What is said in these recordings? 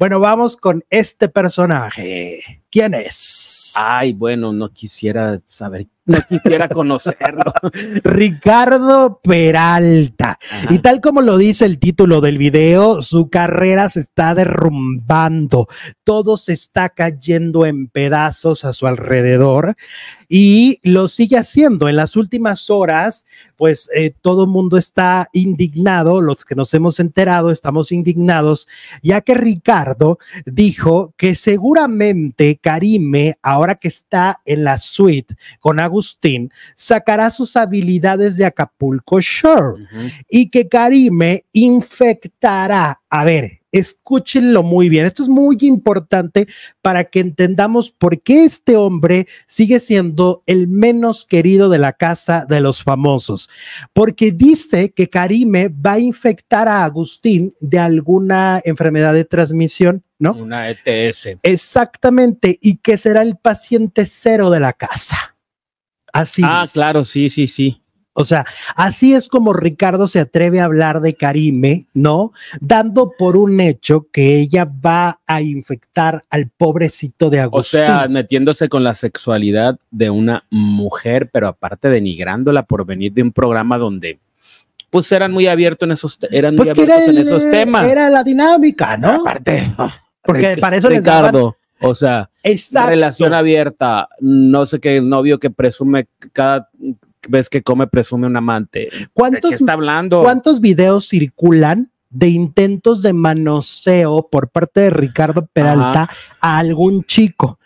Bueno, vamos con este personaje. ¿Quién es? Ay, bueno, no quisiera saber no quisiera conocerlo. Ricardo Peralta. Y tal como lo dice el título del video, su carrera se está derrumbando. Todo se está cayendo en pedazos a su alrededor y lo sigue haciendo. En las últimas horas, pues eh, todo el mundo está indignado, los que nos hemos enterado estamos indignados, ya que Ricardo dijo que seguramente Karime, ahora que está en la suite con agua. Agustín sacará sus habilidades de Acapulco Shore y que Karime infectará. A ver, escúchenlo muy bien. Esto es muy importante para que entendamos por qué este hombre sigue siendo el menos querido de la casa de los famosos. Porque dice que Karime va a infectar a Agustín de alguna enfermedad de transmisión. ¿No? Una ETS. Exactamente, y que será el paciente cero de la casa. Así. Ah, claro, sí, sí, sí. O sea, así es como Ricardo se atreve a hablar de Karime, ¿no? Dando por un hecho que ella va a infectar al pobrecito de Agustín. O sea, metiéndose con la sexualidad de una mujer, pero aparte denigrándola por venir de un programa donde pues eran muy abiertos en esos, eran pues muy abiertos en esos eh, temas. Era la dinámica, ¿no? Aparte. Porque para eso Ricardo. Les o sea, relación abierta, no sé qué novio que presume cada vez que come presume un amante. ¿Cuántos, está hablando? ¿Cuántos videos circulan de intentos de manoseo por parte de Ricardo Peralta a algún chico?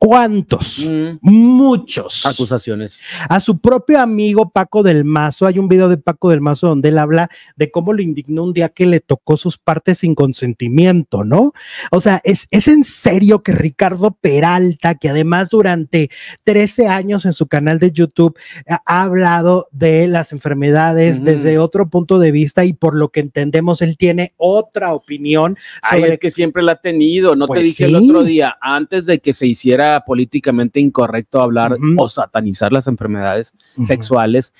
¿Cuántos? Mm. Muchos. Acusaciones. A su propio amigo Paco del Mazo, hay un video de Paco del Mazo donde él habla de cómo lo indignó un día que le tocó sus partes sin consentimiento, ¿no? O sea, es, en serio que Ricardo Peralta, que además durante 13 años en su canal de YouTube ha, hablado de las enfermedades desde otro punto de vista y por lo que entendemos él tiene otra opinión. Sobre... que siempre la ha tenido, no te pues dije el otro día, antes de que se hiciera políticamente incorrecto hablar o satanizar las enfermedades sexuales.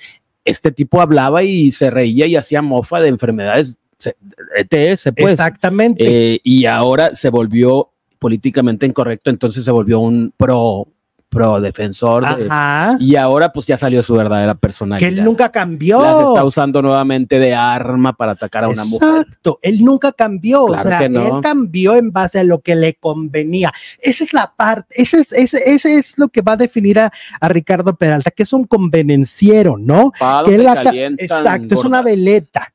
Este tipo hablaba y se reía y hacía mofa de enfermedades ETS, e pues. Exactamente. Eh, y ahora se volvió políticamente incorrecto, entonces se volvió un pro pro defensor. y ahora pues ya salió su verdadera personalidad. Que él nunca cambió. Las está usando nuevamente de arma para atacar a una mujer. Exacto, él nunca cambió. o sea, él cambió en base a lo que le convenía. Esa es la parte, ese es, es lo que va a definir a, Ricardo Peralta, que es un convenenciero, ¿no? exacto, es una veleta.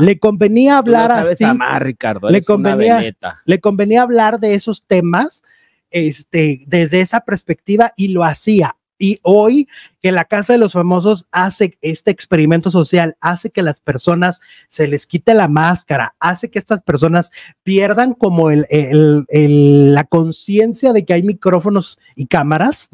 Le convenía hablar así. Ricardo, le, convenía, le convenía hablar de esos temas este, desde esa perspectiva y lo hacía. Y hoy que la Casa de los Famosos hace este experimento social, hace que las personas se les quite la máscara, hace que estas personas pierdan como el, la conciencia de que hay micrófonos y cámaras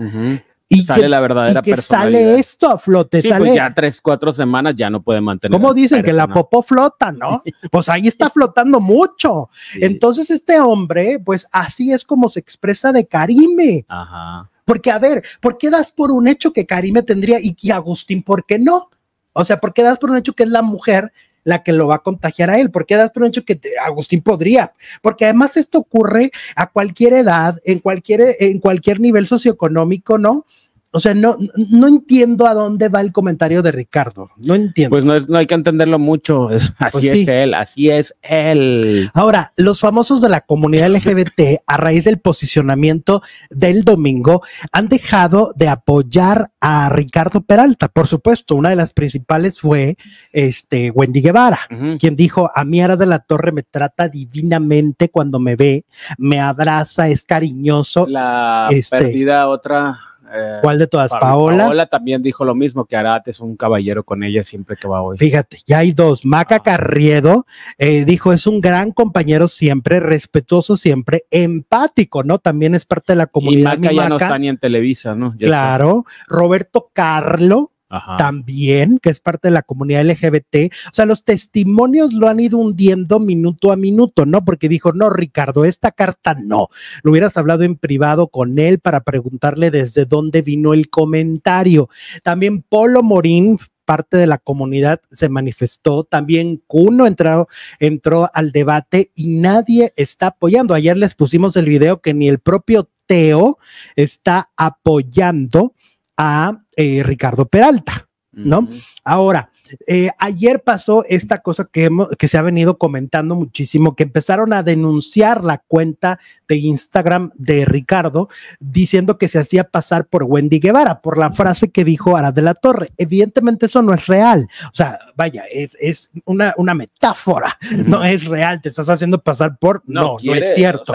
y sale la verdadera y que sale esto a flote. Pues ya tres, cuatro semanas ya no puede mantener. ¿Cómo dicen que la popó flota, no? pues ahí está flotando mucho. Entonces este hombre, pues así es como se expresa de Karime. Ajá. Porque a ver, ¿por qué das por un hecho que Karime tendría y, y Agustín, por qué no? O sea, ¿por qué das por un hecho que es la mujer la que lo va a contagiar a él, porque das por hecho que Agustín podría, porque además esto ocurre a cualquier edad, en cualquier, en cualquier nivel socioeconómico, ¿no? O sea, no, no entiendo a dónde va el comentario de Ricardo. No entiendo. Pues no, es, no hay que entenderlo mucho. así pues es él, así es él. Ahora, los famosos de la comunidad LGBT, a raíz del posicionamiento del domingo, han dejado de apoyar a Ricardo Peralta. Por supuesto, una de las principales fue este, Wendy Guevara, quien dijo: A mí Ara de la Torre me trata divinamente cuando me ve, me abraza, es cariñoso. La este, perdida otra eh, ¿Cuál de todas? Paola. Paola también dijo lo mismo, que Arate es un caballero con ella siempre que va hoy. Fíjate, ya hay dos. Maca ah. Carriedo eh, dijo, es un gran compañero siempre, respetuoso siempre, empático, ¿no? También es parte de la comunidad. Y Maca ya no está ni en Televisa, ¿no? claro. Roberto Carlo también, que es parte de la comunidad LGBT. O sea, los testimonios lo han ido hundiendo minuto a minuto, ¿no? Porque dijo, no, Ricardo, esta carta no. Lo hubieras hablado en privado con él para preguntarle desde dónde vino el comentario. También Polo Morín, parte de la comunidad se manifestó. También Cuno entró, entró al debate y nadie está apoyando. Ayer les pusimos el video que ni el propio Teo está apoyando a eh, Ricardo Peralta, ¿no? Ahora, eh, ayer pasó esta cosa que, que se ha venido comentando muchísimo, que empezaron a denunciar la cuenta de Instagram de Ricardo diciendo que se hacía pasar por Wendy Guevara por la frase que dijo Ara de la Torre. Evidentemente eso no es real. O sea, vaya, es, una, metáfora. No es real. Te estás haciendo pasar por... No, no, es cierto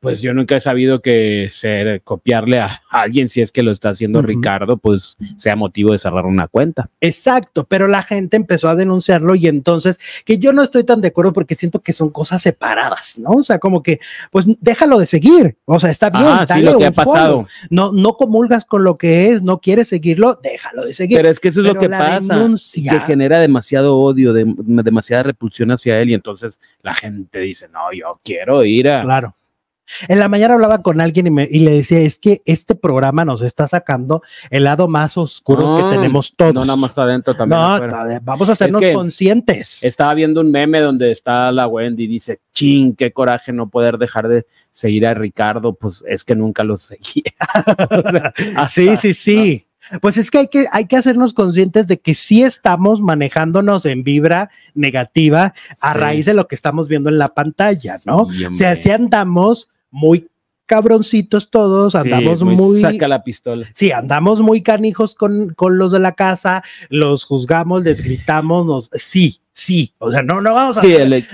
pues yo nunca he sabido que ser, copiarle a alguien si es que lo está haciendo Ricardo, pues sea motivo de cerrar una cuenta. Exacto, pero la gente empezó a denunciarlo y entonces que yo no estoy tan de acuerdo porque siento que son cosas separadas, ¿no? O sea, como que pues déjalo de seguir, o sea, está bien, ah, lo que ha pasado. No no comulgas con lo que es, no quieres seguirlo, déjalo de seguir. Pero es que eso es lo que pasa, que genera demasiado odio, demasiada repulsión hacia él y entonces la gente dice, "No, yo quiero ir a Claro en la mañana hablaba con alguien y, me, y, le decía, es que este programa nos está sacando el lado más oscuro que mm, tenemos todos. No, nada más adentro también. No, vamos a hacernos conscientes. Estaba viendo un meme donde está la Wendy y dice, ching, qué coraje no poder dejar de seguir a Ricardo, pues es que nunca lo seguía. sí, sí, sí. Pues es que hay, que hay que hacernos conscientes de que sí estamos manejándonos en vibra negativa a raíz de lo que estamos viendo en la pantalla, ¿no? o sea, si andamos muy cabroncitos todos, andamos muy, Saca la pistola. Sí, andamos muy canijos con, los de la casa, los juzgamos, les gritamos, nos... Sí, sí, o sea, no, no vamos a,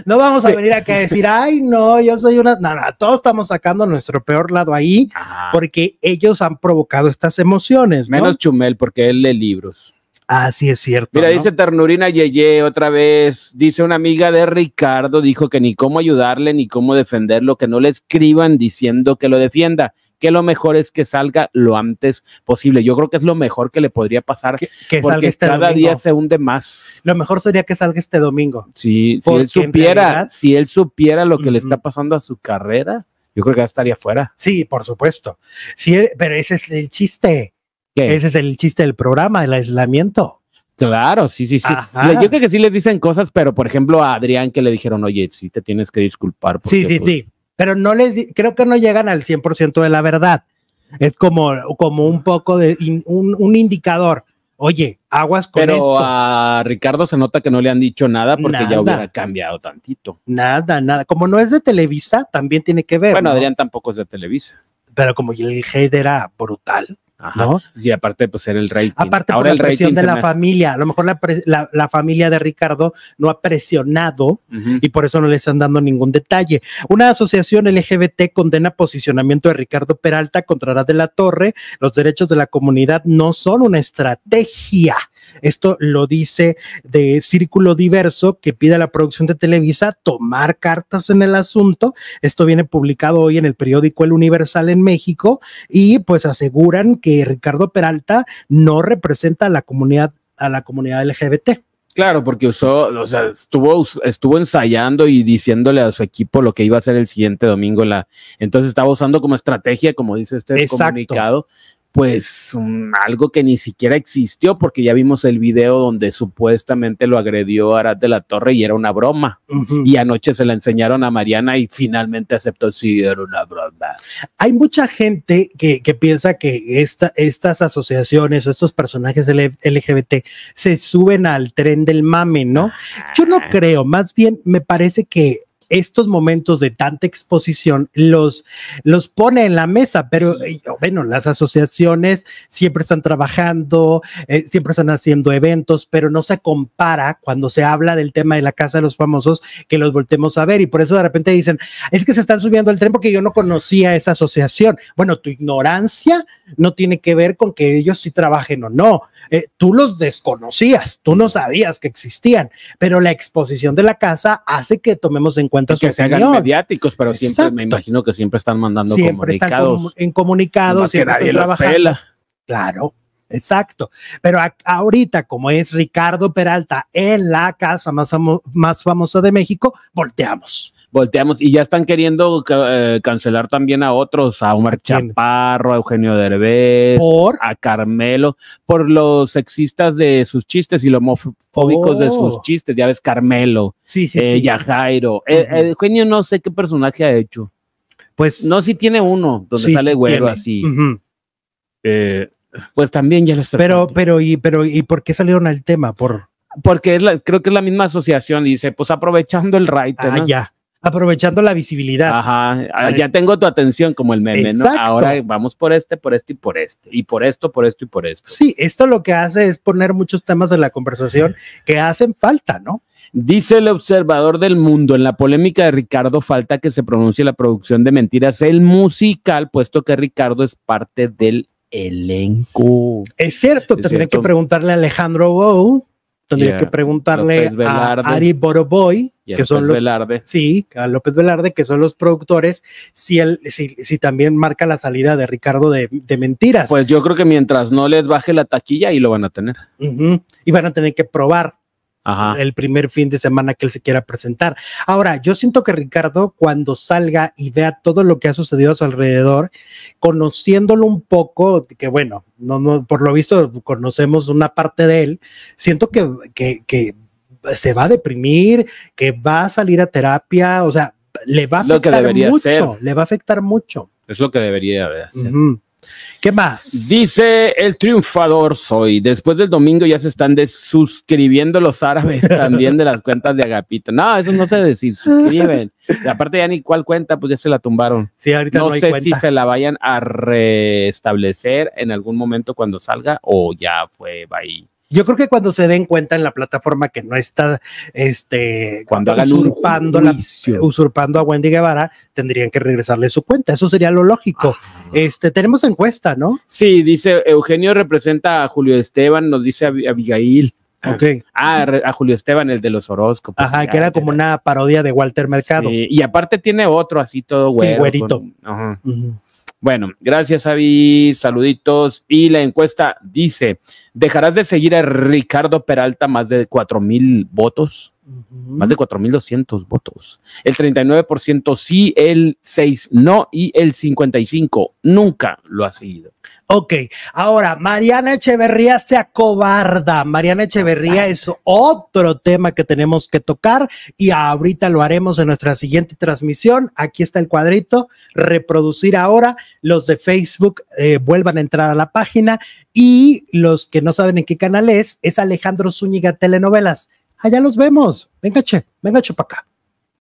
no vamos a venir aquí a decir, ay, no, yo soy una... No, no, todos estamos sacando nuestro peor lado ahí, porque ellos han provocado estas emociones. Menos Chumel, porque él lee libros. Así ah, es cierto. Mira, dice Ternurina Yeye otra vez. Dice una amiga de Ricardo, dijo que ni cómo ayudarle ni cómo defenderlo, que no le escriban diciendo que lo defienda que lo mejor es que salga lo antes posible. Yo creo que es lo mejor que le podría pasar que, porque este cada día se hunde más. Lo mejor sería que salga este domingo. Sí, si él supiera, si él supiera lo que le está pasando a su carrera, yo creo que ya estaría fuera. Sí, por supuesto. Sí, pero ese es el chiste. Ese es el chiste del programa, el aislamiento. Claro, sí, sí, sí. Yo creo que sí les dicen cosas, pero por ejemplo a Adrián que le dijeron, oye, sí te tienes que disculpar. sí, sí, pues sí. Pero no les, creo que no llegan al 100% de la verdad. Es como, como un poco de un, indicador. Oye, aguas con Pero a Ricardo se nota que no le han dicho nada porque ya hubiera cambiado tantito. Nada, nada. Como no es de Televisa, también tiene que ver. Bueno, Adrián tampoco es de Televisa. Pero como el hate era brutal. Ajá. ¿no? Sí, aparte, pues ser el rey, Aparte, por la presión de la familia. A lo mejor la, familia de Ricardo no ha presionado y por eso no le están dando ningún detalle. Una asociación LGBT condena posicionamiento de Ricardo Peralta contra la de la Torre. Los derechos de la comunidad no son una estrategia. Esto lo dice de Círculo Diverso, que pide a la producción de Televisa tomar cartas en el asunto. Esto viene publicado hoy en el periódico El Universal en México y pues aseguran que Ricardo Peralta no representa a la comunidad a la comunidad LGBT. Claro, porque usó, o sea, estuvo, estuvo ensayando y diciéndole a su equipo lo que iba a hacer el siguiente domingo. La, entonces estaba usando como estrategia, como dice este comunicado, pues algo que ni siquiera existió, porque ya vimos el video donde supuestamente lo agredió Arad de la Torre y era una broma. Y anoche se la enseñaron a Mariana y finalmente aceptó, Si era una broma. Hay mucha gente que, que piensa que estas asociaciones o estos personajes LGBT se suben al tren del mame, ¿no? Yo no ah. creo, más bien me parece que estos momentos de tanta exposición los, los pone en la mesa, pero eh, bueno, las asociaciones siempre están trabajando, eh, siempre están haciendo eventos, pero no se compara cuando se habla del tema de la casa de los famosos que los voltemos a ver y por eso de repente dicen, es que se están subiendo al tren porque yo no conocía esa asociación. Bueno, tu ignorancia no tiene que ver con que ellos sí trabajen o no, eh, tú los desconocías, tú no sabías que existían, pero la exposición de la casa hace que tomemos en cuenta que se hagan mediáticos, pero siempre me imagino que siempre están mandando comunicados. en comunicados, siempre están trabajando. Claro. Exacto. Pero ahorita, como es Ricardo Peralta en la casa más famosa de México, volteamos volteamos y ya están queriendo eh, cancelar también a otros, a Omar Chaparro, a Eugenio Derbez, a Carmelo, por los sexistas de sus chistes y los homofóbicos de sus oh. chistes, ya ves Carmelo, sí, sí, eh, sí. Eh, Eugenio no sé qué personaje ha hecho. Pues no, si tiene uno donde sale güero así. pues también ya lo está. Pero, pero, y, pero, ¿y por qué salieron al tema? Por porque creo que es la misma asociación, dice, pues aprovechando el right Ah, ya aprovechando la visibilidad. Ajá, ah, ya tengo tu atención como el meme, Ahora vamos por este, por este y por este, y por esto, por esto y por esto. Sí, esto lo que hace es poner muchos temas en la conversación que hacen falta, ¿no? Dice el observador del mundo, en la polémica de Ricardo falta que se pronuncie la producción de Mentiras, el musical, puesto que Ricardo es parte del elenco. Es cierto, tendría que preguntarle a Alejandro Bow, tendría que preguntarle a Ari Boroboy, que son los, Velarde. Sí, a López Velarde, que son los productores, si, el, si, también marca la salida de Ricardo de, Mentiras. Pues yo creo que mientras no les baje la taquilla, ahí lo van a tener. Y van a tener que probar el primer fin de semana que él se quiera presentar. Ahora, yo siento que Ricardo, cuando salga y vea todo lo que ha sucedido a su alrededor, conociéndolo un poco, que bueno, no, no, por lo visto conocemos una parte de él, siento que, que, que se va a deprimir, que va a salir a terapia, o sea, le va a afectar mucho, le va a afectar mucho. Es lo que debería hacer. ¿Qué más? Dice el triunfador soy. Después del domingo ya se están desuscribiendo los árabes también de las cuentas de Agapito. No, eso no se desuscriben. Y aparte ya ni cuál cuenta, pues ya se la tumbaron. Sí, ahorita no, sé si se la vayan a restablecer en algún momento cuando salga o ya fue va ahí. Yo creo que cuando se den cuenta en la plataforma que no está este, usurpando, a Wendy Guevara, tendrían que regresarle su cuenta. Eso sería lo lógico. Ah. Este, tenemos encuesta, ¿no? Sí, dice Eugenio representa a Julio Esteban, nos dice Abigail. Ah, a Julio Esteban, el de los horóscopos. Ajá, que era como una parodia de Walter Mercado. y aparte tiene otro así todo güero. Sí, güerito. ajá. Bueno, gracias Avi, saluditos. Y la encuesta dice, ¿dejarás de seguir a Ricardo Peralta más de cuatro mil votos? Más de 4.200 votos. El 39% sí, el 6 no y el 55 nunca lo ha seguido. Ok, ahora Mariana Echeverría se acobarda. Mariana Echeverría es otro tema que tenemos que tocar y ahorita lo haremos en nuestra siguiente transmisión. Aquí está el cuadrito, reproducir ahora. Los de Facebook eh, vuelvan a entrar a la página y los que no saben en qué canal es, es Alejandro Zúñiga Telenovelas. Allá los vemos. Venga, che, venga, che para acá.